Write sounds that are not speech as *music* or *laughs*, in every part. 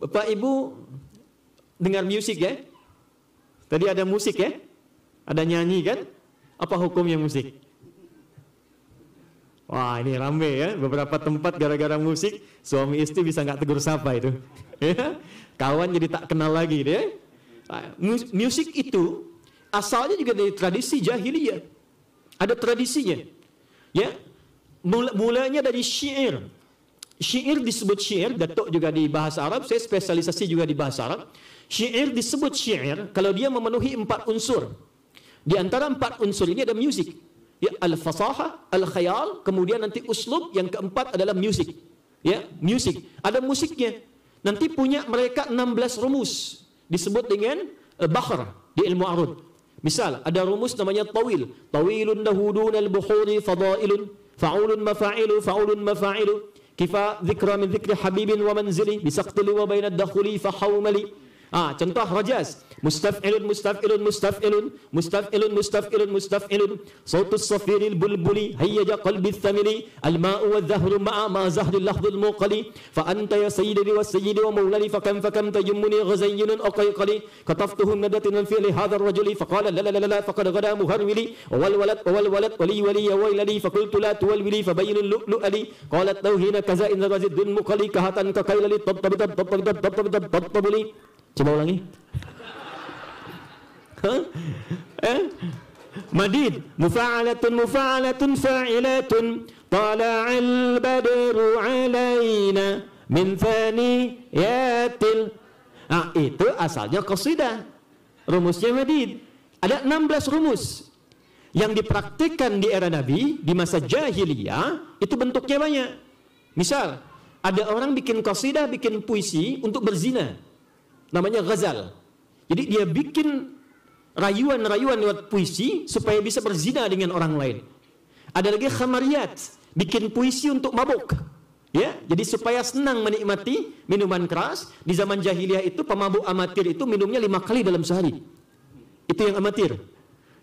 Bapak Ibu dengar musik ya? Eh? Tadi ada musik ya? Eh? Ada nyanyi kan? Apa hukumnya musik? Wah ini rame ya, beberapa tempat gara-gara musik suami istri bisa nggak tegur sapa itu. *laughs* Ya? Kawan jadi tak kenal lagi deh. Ah, musik itu asalnya juga dari tradisi jahiliyah. Ada tradisinya. Ya, mulanya dari syair. Syair disebut syair, Datuk juga di bahasa Arab, saya spesialisasi juga di bahasa Arab. Syair disebut syair kalau dia memenuhi empat unsur. Di antara empat unsur ini ada music. Ya, al-fasaha, al-khayal, kemudian nanti uslub, yang keempat adalah music. Ya, music. Ada musiknya. Nanti punya mereka 16 rumus. Disebut dengan eh, bahar di ilmu arud. Misal, ada rumus namanya tawil. Tawilun dahudun al-buhuri fadailun. Fa'ulun mafa'ilu, fa'ulun mafa'ilu. كفى ذكرى من ذكر حبيب ومنزلي بسقط لي وبين الدخول فحوملي اه contoh rojaz mustaf'ilun mustaf'ilun mustaf'ilun mustaf'ilun mustaf'ilun mustaf'ilun sautus safiril bulbuli hayyaja qalbi thamili الماء والذهر مع ما زهر اللحظ الموقلي فأنت يا سيدي والسيد ومولاني فكم فكم تجمني غزين أقيقلي كتفته ندة من فعل هذا الرجل فقال لا لا لا لا فقد غدا مهرولي والولد والولد ولي ولي ويلي فقلت لا تولولي فبين اللؤلؤ لي قالت لو هنا كذا إن رجل مقلي كهتا ككيل لي طبطب طبطب طبطب طبطب طبطب لي Cuba ulangi. Huh? Eh? Madid mufa'alatun mufa'alatun fa'ilatun tala'al badru 'alaina min faniyatil ah, itu asalnya qasidah rumusnya madid ada 16 rumus yang dipraktikkan di era nabi di masa jahiliyah itu bentuknya banyak misal ada orang bikin qasidah bikin puisi untuk berzina namanya ghazal. Jadi dia bikin rayuan-rayuan lewat puisi supaya bisa berzina dengan orang lain. Ada lagi khamariyat, bikin puisi untuk mabuk. Ya, jadi supaya senang menikmati minuman keras, di zaman jahiliyah itu pemabuk amatir itu minumnya lima kali dalam sehari. Itu yang amatir.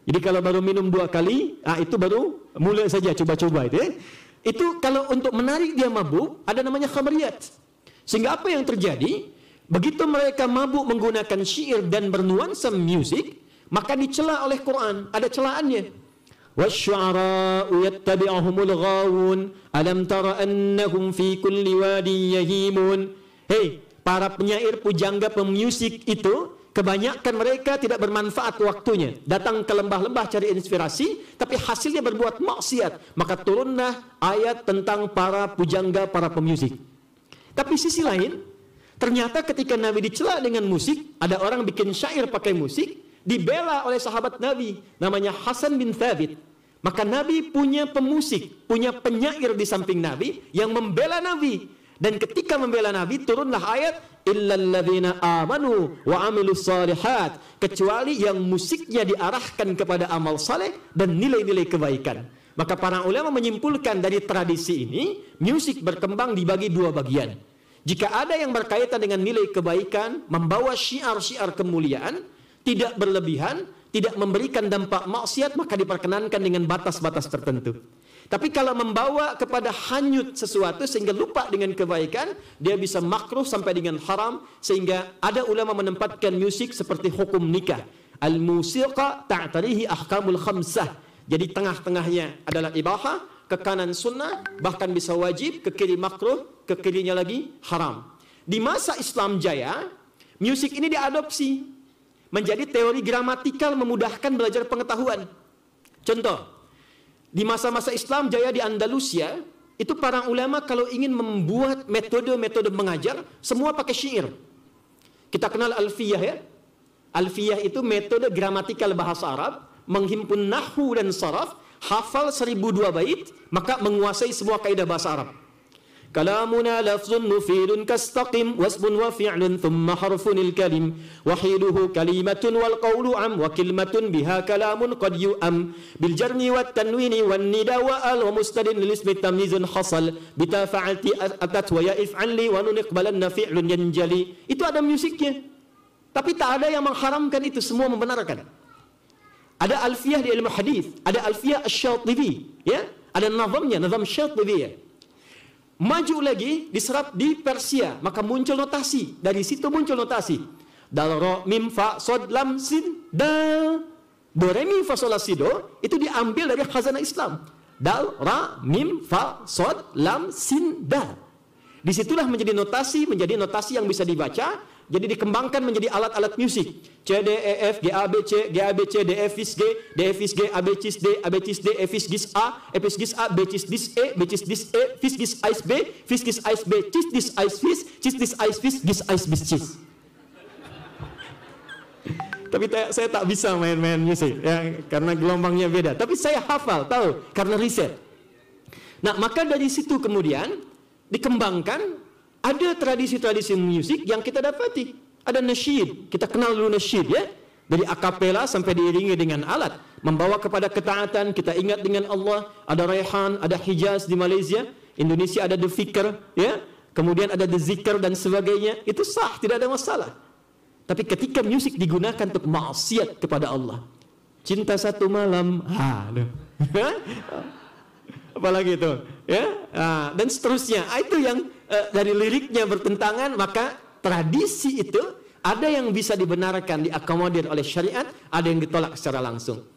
Jadi kalau baru minum dua kali, ah itu baru mulai saja coba-coba itu. Ya. Itu kalau untuk menarik dia mabuk, ada namanya khamriyat. Sehingga apa yang terjadi? Begitu mereka mabuk menggunakan syair dan bernuansa musik, maka dicela oleh Quran. Ada celaannya. والشعراء يتبعهم الغاوون ألم تر أنهم في كل وادي يهيمون Hei, para penyair pujangga pemusik itu Kebanyakan mereka tidak bermanfaat waktunya Datang ke lembah-lembah cari inspirasi Tapi hasilnya berbuat maksiat Maka turunlah ayat tentang para pujangga, para pemusik Tapi sisi lain Ternyata ketika Nabi dicela dengan musik, ada orang bikin syair pakai musik, dibela oleh sahabat Nabi, namanya Hasan bin Thabit. Maka Nabi punya pemusik, punya penyair di samping Nabi yang membela Nabi. Dan ketika membela Nabi turunlah ayat illalladzina amanu wa amilus salihat kecuali yang musiknya diarahkan kepada amal saleh dan nilai-nilai kebaikan. Maka para ulama menyimpulkan dari tradisi ini, musik berkembang dibagi dua bagian. Jika ada yang berkaitan dengan nilai kebaikan, membawa syiar-syiar kemuliaan, tidak berlebihan, tidak memberikan dampak maksiat, maka diperkenankan dengan batas-batas tertentu. Tapi kalau membawa kepada hanyut sesuatu sehingga lupa dengan kebaikan, dia bisa makruh sampai dengan haram sehingga ada ulama menempatkan musik seperti hukum nikah. Al-musiqa ta'tarihi ahkamul khamsah. Jadi tengah-tengahnya adalah ibahah, ke kanan sunnah, bahkan bisa wajib, ke kiri makruh, ke kirinya lagi haram. Di masa Islam jaya, musik ini diadopsi menjadi teori gramatikal memudahkan belajar pengetahuan. Contoh, di masa-masa Islam jaya di Andalusia, itu para ulama kalau ingin membuat metode-metode mengajar, semua pakai syair. Kita kenal alfiyah ya. Alfiyah itu metode gramatikal bahasa Arab, menghimpun nahwu dan saraf, hafal seribu dua bait, maka menguasai semua kaidah bahasa Arab. كلامنا لفظ مفيد كاستقم واسم وفعل ثم حرف الكلم وحيله كلمة والقول عم وكلمة بها كلام قد يؤم بالجرم والتنوين والندى وأل ومستد للاسم تمييز حصل بتا فعلت أتت ويا افعل لي ونون اقبلن فعل ينجلي itu ada musiknya tapi tak ada yang mengharamkan itu semua membenarkan ada alfiah di ilmu hadis ada alfiah asy-syatibi ya ada nazamnya nazam syatibi ya maju lagi diserap di Persia maka muncul notasi dari situ muncul notasi dal ro mim fa sod lam sin dal do re mi fa sol la si do itu diambil dari khazanah Islam dal ra mim fa sod lam sin dal disitulah menjadi notasi menjadi notasi yang bisa dibaca Jadi dikembangkan menjadi alat-alat musik. C, D, E, F, G, A, B, C, G, A, B, C, D, e, F, G, D, e, F, G, A, B, C, D, A, B, C, D, e, F, G, A, F, G, A, B, C, D, E, B, C, D, E, F, G, A, B, F, G, A, B, C, D, I, F, C, D, I, F, G, A, B, C. *laughs* Tapi saya tak bisa main-main musik ya, karena gelombangnya beda. Tapi saya hafal, tahu karena riset. Nah, maka dari situ kemudian dikembangkan ada tradisi-tradisi musik yang kita dapati. Ada nasyid, kita kenal dulu nasyid ya. Dari akapela sampai diiringi dengan alat. Membawa kepada ketaatan, kita ingat dengan Allah. Ada Rehan, ada Hijaz di Malaysia. Indonesia ada The Fikr, ya. Kemudian ada The Zikr dan sebagainya. Itu sah, tidak ada masalah. Tapi ketika musik digunakan untuk maksiat kepada Allah. Cinta satu malam, ha, aduh. *laughs* Apalagi itu, ya. Ha, dan seterusnya, ah, itu yang uh, dari liriknya bertentangan maka tradisi itu ada yang bisa dibenarkan diakomodir oleh syariat ada yang ditolak secara langsung